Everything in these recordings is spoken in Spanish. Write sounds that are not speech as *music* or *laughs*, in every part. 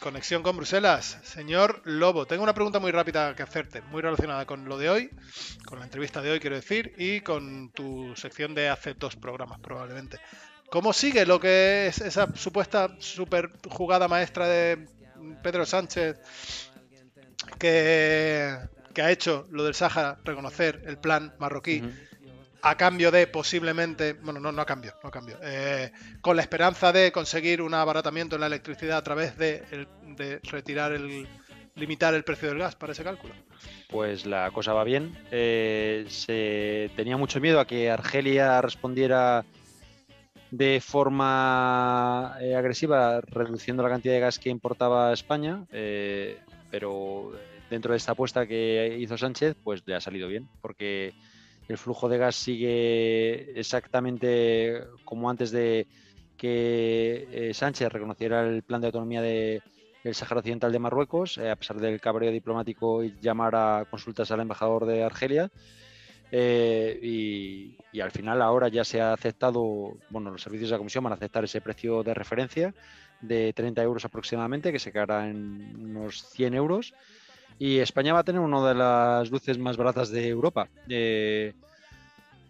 Conexión con Bruselas. Señor Lobo, tengo una pregunta muy rápida que hacerte, muy relacionada con lo de hoy, con la entrevista de hoy, quiero decir, y con tu sección de hace dos programas, probablemente. ¿Cómo sigue lo que es esa supuesta super jugada maestra de Pedro Sánchez que, ha hecho lo del Sahara reconocer el plan marroquí? a cambio de posiblemente, bueno, no, no a cambio, no cambio, eh, con la esperanza de conseguir un abaratamiento en la electricidad a través de, retirar el, limitar el precio del gas para ese cálculo? Pues la cosa va bien. Eh, se tenía mucho miedo a que Argelia respondiera de forma eh, agresiva, reduciendo la cantidad de gas que importaba a España, pero dentro de esta apuesta que hizo Sánchez, pues le ha salido bien, porque el flujo de gas sigue exactamente como antes de que eh, Sánchez reconociera el plan de autonomía del el Sáhara Occidental de Marruecos, eh, a pesar del cabreo diplomático y llamar a consultas al embajador de Argelia. Eh, y, y, al final ahora ya se ha aceptado, bueno, los servicios de la Comisión van a aceptar ese precio de referencia de 30 euros aproximadamente, que se quedará en unos 100 euros. Y España va a tener una de las luces más baratas de Europa.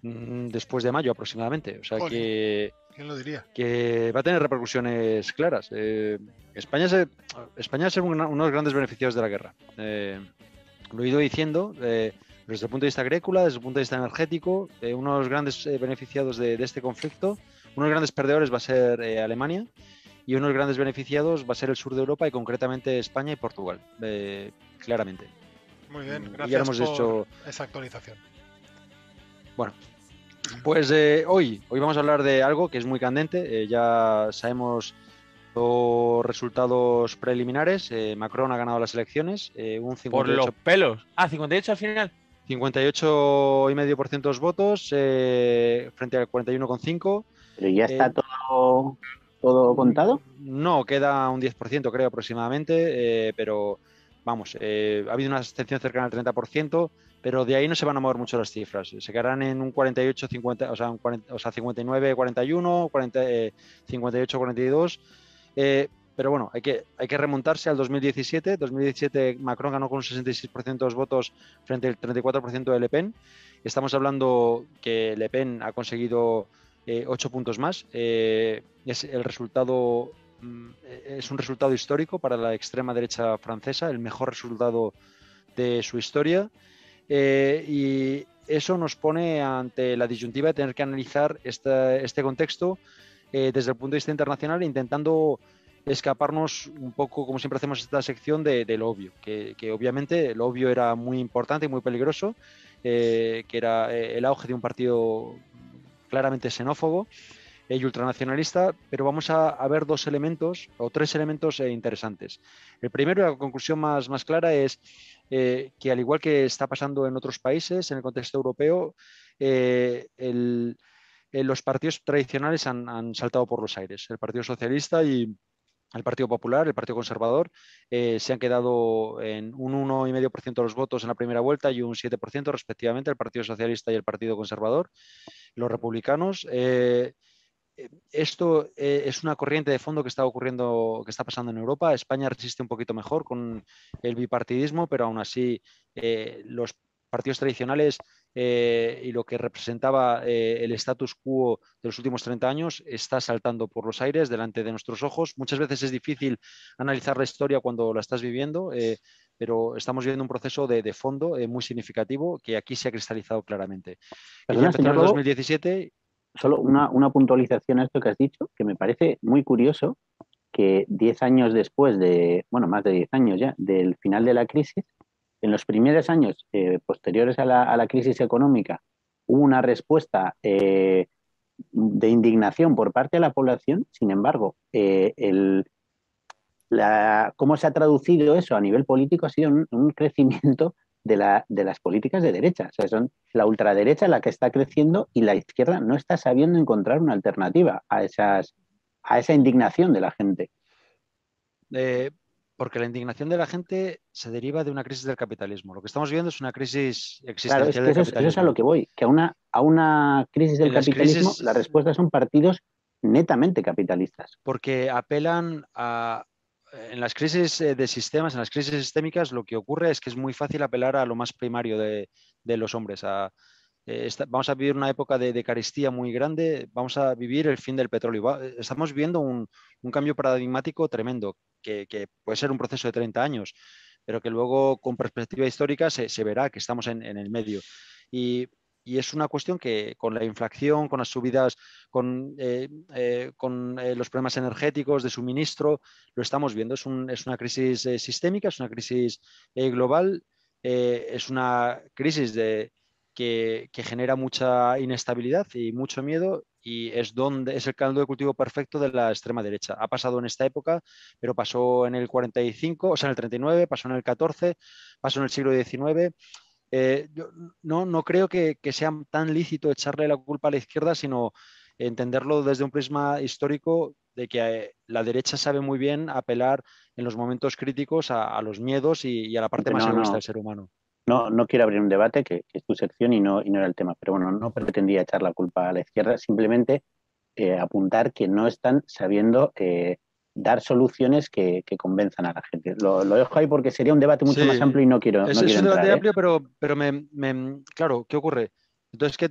Mm, después de mayo aproximadamente. O sea que. lo diría? Que va a tener repercusiones claras. Eh, España, se, España va a ser uno de los grandes beneficiados de la guerra. Eh, lo he ido diciendo. Eh, desde el punto de vista agrícola, desde el punto de vista energético, uno de los grandes beneficiados de, de, este conflicto, uno de los grandes perdedores va a ser Alemania y uno de los grandes beneficiados va a ser el sur de Europa y concretamente España y Portugal claramente. Muy bien, gracias por esa actualización. Bueno, pues eh, hoy, hoy vamos a hablar de algo que es muy candente. Eh, ya sabemos los resultados preliminares. Eh, Macron ha ganado las elecciones. un Por los pelos. Ah, 58 al final. 58,5% de los votos frente al 41,5%. ¿Pero ya está todo, todo contado? No, queda un 10% creo aproximadamente, pero vamos, eh, ha habido una abstención cercana al 30%, pero de ahí no se van a mover mucho las cifras. Se quedarán en un 48, 50, o sea, 59, 41, 40, 58, 42. pero bueno, hay que, hay que remontarse al 2017. 2017 Macron ganó con un 66% de los votos frente al 34% de Le Pen. Estamos hablando que Le Pen ha conseguido 8 eh, puntos más. Eh, es el resultado Mm, es un resultado histórico para la extrema derecha francesa, el mejor resultado de su historia. Eh, y eso nos pone ante la disyuntiva de tener que analizar este contexto eh, desde el punto de vista internacional, intentando escaparnos un poco, como siempre hacemos esta sección, de, obvio, que, obviamente lo obvio era muy importante y muy peligroso, eh, que era el auge de un partido claramente xenófobo, eh, y ultranacionalista, pero vamos a, ver dos elementos o tres elementos eh, interesantes. El primero, la conclusión más, más clara es eh, que al igual que está pasando en otros países, en el contexto europeo, los partidos tradicionales han, han, saltado por los aires. El Partido Socialista y el Partido Popular, el Partido Conservador, se han quedado en un 1,5% de los votos en la primera vuelta y un 7% respectivamente el Partido Socialista y el Partido Conservador. Los republicanos esto eh, es una corriente de fondo que está ocurriendo, que está pasando en Europa. España resiste un poquito mejor con el bipartidismo, pero aún así eh, los partidos tradicionales eh, y lo que representaba el status quo de los últimos 30 años está saltando por los aires delante de nuestros ojos. Muchas veces es difícil analizar la historia cuando la estás viviendo, pero estamos viviendo un proceso de, de fondo muy significativo que aquí se ha cristalizado claramente. Perdona, y 2017 solo una, puntualización a esto que has dicho, que me parece muy curioso que 10 años después de, bueno, más de 10 años ya, del final de la crisis, en los primeros años eh, posteriores a la, crisis económica, hubo una respuesta eh, de indignación por parte de la población, sin embargo, eh, cómo se ha traducido eso a nivel político ha sido un, un crecimiento de, las políticas de derecha. O sea, son la ultraderecha la que está creciendo y la izquierda no está sabiendo encontrar una alternativa a, esas, a esa indignación de la gente. Eh, porque la indignación de la gente se deriva de una crisis del capitalismo. Lo que estamos viviendo es una crisis existencial claro, es eso, es a lo que voy, que a una, a una crisis del capitalismo la respuesta son partidos netamente capitalistas. Porque apelan a, en las crisis eh, de sistemas, en las crisis sistémicas, lo que ocurre es que es muy fácil apelar a lo más primario de, los hombres. Eh, vamos a vivir una época de, de, muy grande, vamos a vivir el fin del petróleo. Eh, estamos viviendo un, cambio paradigmático tremendo, que, puede ser un proceso de 30 años, pero que luego con perspectiva histórica se, verá que estamos en, en el medio. Y y es una cuestión que con la inflación, con las subidas, con, eh, eh, con eh, los problemas energéticos de suministro, lo estamos viendo. Es, una crisis sistémica, es una crisis global, es una crisis de, que, que, genera mucha inestabilidad y mucho miedo y es, donde, es el caldo de cultivo perfecto de la extrema derecha. Ha pasado en esta época, pero pasó en el 45, o sea, en el 39, pasó en el 14, pasó en el siglo XIX eh, yo no, no creo que, sea tan lícito echarle la culpa a la izquierda, sino entenderlo desde un prisma histórico de que eh, la derecha sabe muy bien apelar en los momentos críticos a, los miedos y, a la parte más egoísta del ser humano. No, no quiero abrir un debate, que, es tu sección y no, y no era el tema, pero bueno, no pretendía echar la culpa a la izquierda, simplemente eh, apuntar que no están sabiendo dar soluciones que, convenzan a la gente. Lo, dejo ahí porque sería un debate mucho más amplio y no quiero. Es, un debate ¿eh? amplio, pero, pero me, claro, ¿qué ocurre? Entonces que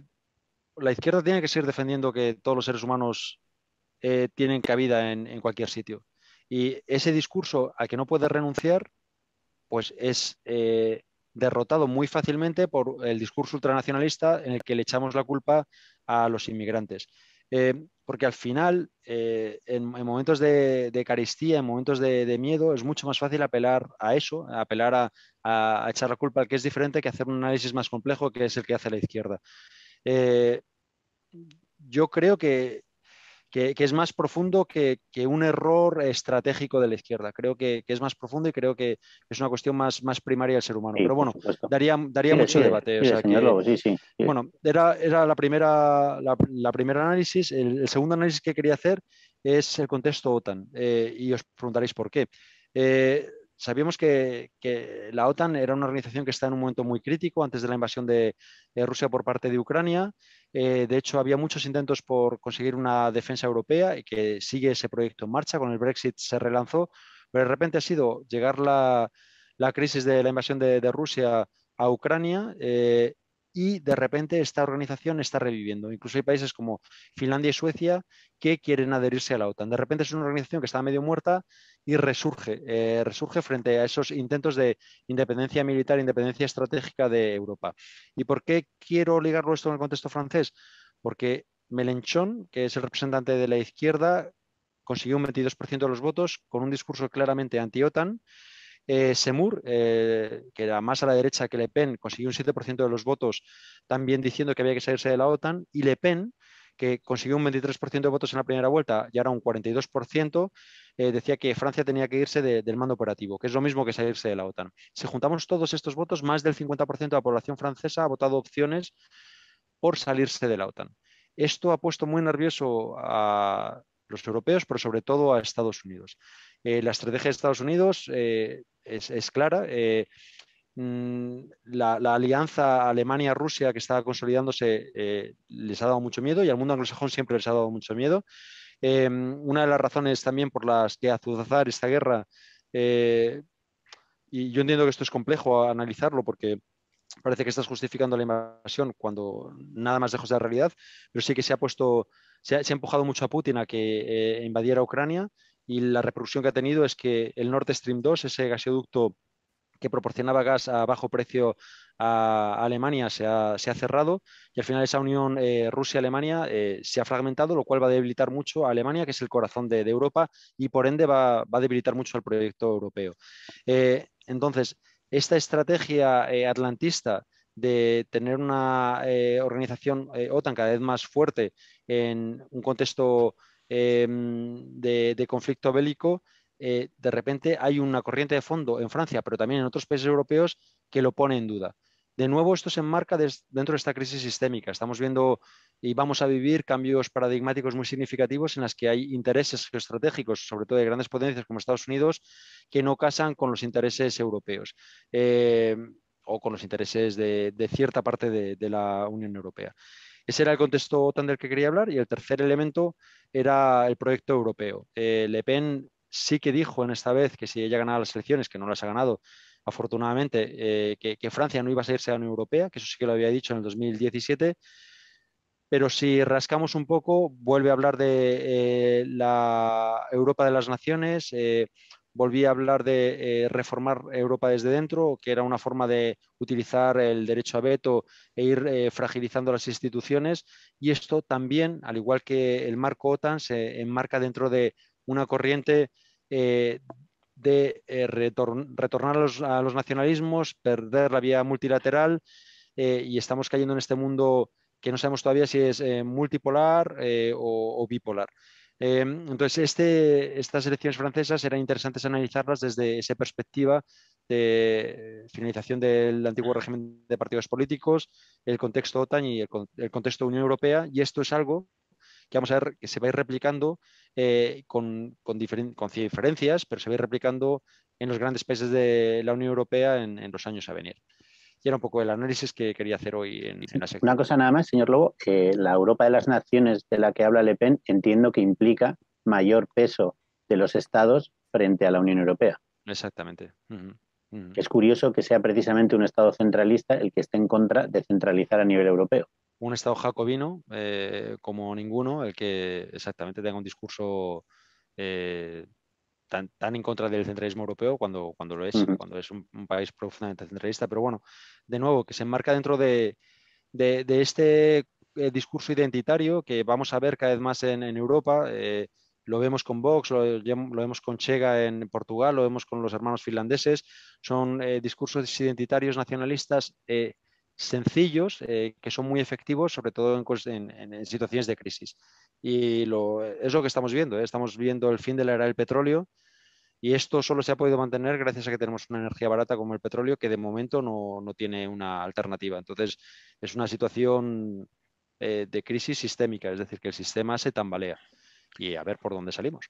la izquierda tiene que seguir defendiendo que todos los seres humanos eh, tienen cabida en, cualquier sitio. Y ese discurso a que no puede renunciar, pues es eh, derrotado muy fácilmente por el discurso ultranacionalista en el que le echamos la culpa a los inmigrantes porque al final, eh, en, momentos de, caristía, en momentos de, miedo, es mucho más fácil apelar a eso, apelar a, echar la culpa al que es diferente que hacer un análisis más complejo que es el que hace la izquierda. Eh, yo creo que que, es más profundo que, que, un error estratégico de la izquierda. Creo que, que, es más profundo y creo que es una cuestión más, más primaria del ser humano. Pero bueno, daría, daría mucho debate. sí, sí, bueno, era, era la primera, la, análisis. El, segundo análisis que quería hacer es el contexto OTAN eh, y os preguntaréis por qué. Eh, sabíamos que, que, la OTAN era una organización que está en un momento muy crítico antes de la invasión de Rusia por parte de Ucrania. Eh, de hecho, había muchos intentos por conseguir una defensa europea y que sigue ese proyecto en marcha. Con el Brexit se relanzó, pero de repente ha sido llegar la, crisis de la invasión de, Rusia a Ucrania, eh, y de repente esta organización está reviviendo. Incluso hay países como Finlandia y Suecia que quieren adherirse a la OTAN. De repente es una organización que está medio muerta y resurge, eh, resurge frente a esos intentos de independencia militar, independencia estratégica de Europa. ¿Y por qué quiero ligarlo esto en el contexto francés? Porque Melenchon, que es el representante de la izquierda, consiguió un 22% de los votos con un discurso claramente anti-OTAN Semour, eh, Semur, eh, que era más a la derecha que Le Pen, consiguió un 7% de los votos también diciendo que había que salirse de la OTAN, y Le Pen, que consiguió un 23% de votos en la primera vuelta y ahora un 42%, eh, decía que Francia tenía que irse del mando operativo, que es lo mismo que salirse de la OTAN. Si juntamos todos estos votos, más del 50% de la población francesa ha votado opciones por salirse de la OTAN. Esto ha puesto muy nervioso a los europeos, pero sobre todo a Estados Unidos. Eh, la estrategia de Estados Unidos eh, es, clara. Eh, mm, la, alianza Alemania-Rusia que estaba consolidándose les ha dado mucho miedo y al mundo anglosajón siempre les ha dado mucho miedo. una de las razones también por las que azuzar esta guerra, y yo entiendo que esto es complejo analizarlo porque parece que estás justificando la invasión cuando nada más lejos de la realidad, pero sí que se ha puesto, se ha, empujado mucho a Putin a que eh, invadiera Ucrania y la repercusión que ha tenido es que el Nord Stream 2, ese gasoducto que proporcionaba gas a bajo precio a Alemania se ha, se ha cerrado y al final esa unión eh, Rusia-Alemania eh, se ha fragmentado, lo cual va a debilitar mucho a Alemania, que es el corazón de, Europa, y por ende va, va, a debilitar mucho al proyecto europeo. entonces, esta estrategia eh, atlantista de tener una eh, organización eh, OTAN cada vez más fuerte en un contexto em, de, conflicto bélico, de repente hay una corriente de fondo en Francia, pero también en otros países europeos que lo pone en duda. De nuevo, esto se enmarca dentro de esta crisis sistémica. Estamos viendo y vamos a vivir cambios paradigmáticos muy significativos en las que hay intereses geoestratégicos, sobre todo de grandes potencias como Estados Unidos, que no casan con los intereses europeos. Eh, o con los intereses de, cierta parte de, la Unión Europea. Ese era el contexto tan del que quería hablar y el tercer elemento era el proyecto europeo. Eh, Le Pen sí que dijo en esta vez que si ella ganaba las elecciones, que no las ha ganado, afortunadamente, eh, que, Francia no iba a salirse a la Unión Europea, que eso sí que lo había dicho en el 2017. Pero si rascamos un poco, vuelve a hablar de eh, la Europa de las Naciones, eh, volví a hablar de eh, reformar Europa desde dentro, que era una forma de utilizar el derecho a veto e ir fragilizando las instituciones. Y esto también, al igual que el marco OTAN, se enmarca dentro de una corriente de eh, retornar a los, nacionalismos, perder la vía multilateral eh, y estamos cayendo en este mundo que no sabemos todavía si es eh, multipolar o, bipolar. Em, entonces, este, estas elecciones francesas eran interesantes analizarlas desde esa perspectiva de finalización del antiguo régimen de partidos políticos, el contexto OTAN y el contexto Unión Europea, y esto es algo que vamos a ver que se va a ir replicando eh, con, con, diferencias, pero se va a ir replicando en los grandes países de la Unión Europea en, los años a venir. Y era un poco el análisis que quería hacer hoy en, la sección. Una cosa nada más, señor Lobo, que la Europa de las Naciones de la que habla Le Pen entiendo que implica mayor peso de los estados frente a la Unión Europea. Exactamente. Es curioso que sea precisamente un Estado centralista el que esté en contra de centralizar a nivel europeo un Estado jacobino eh, como ninguno, el que exactamente tenga un discurso eh, tan, tan, en contra del centralismo europeo cuando, cuando lo es, cuando es un, país profundamente centralista. Pero bueno, de nuevo, que se enmarca dentro de, este eh, discurso identitario que vamos a ver cada vez más en, Europa. lo vemos con Vox, lo, lo, vemos con Chega en Portugal, lo vemos con los hermanos finlandeses. Son discursos identitarios nacionalistas sencillos eh, que son muy efectivos, sobre todo en, situaciones de crisis. Y lo, es lo que estamos viendo. ¿eh? Estamos viendo el fin de la era del petróleo y esto solo se ha podido mantener gracias a que tenemos una energía barata como el petróleo que de momento no, no tiene una alternativa. Entonces, es una situación eh, de crisis sistémica, es decir, que el sistema se tambalea y a ver por dónde salimos.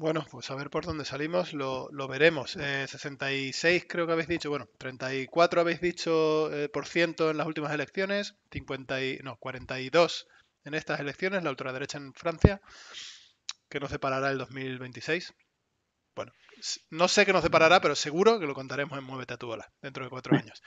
Bueno, pues a ver por dónde salimos, lo, veremos. 66 eh, creo que habéis dicho, bueno, 34 habéis dicho eh, por ciento en las últimas elecciones, 50 no, 42 en estas elecciones, la ultraderecha en Francia, que nos separará el 2026. Bueno, no sé qué nos separará, pero seguro que lo contaremos en Muévete a tu bola dentro de cuatro *laughs* años.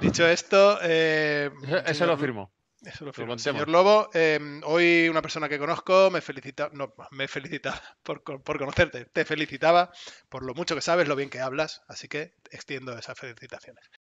Dicho esto. Eh, Eso lo firmo. Señor pues Lobo, em, hoy una persona que conozco me felicita, no, me felicitaba *laughs* por, conocerte, te felicitaba por lo mucho que sabes, lo bien que hablas, así que extiendo esas felicitaciones.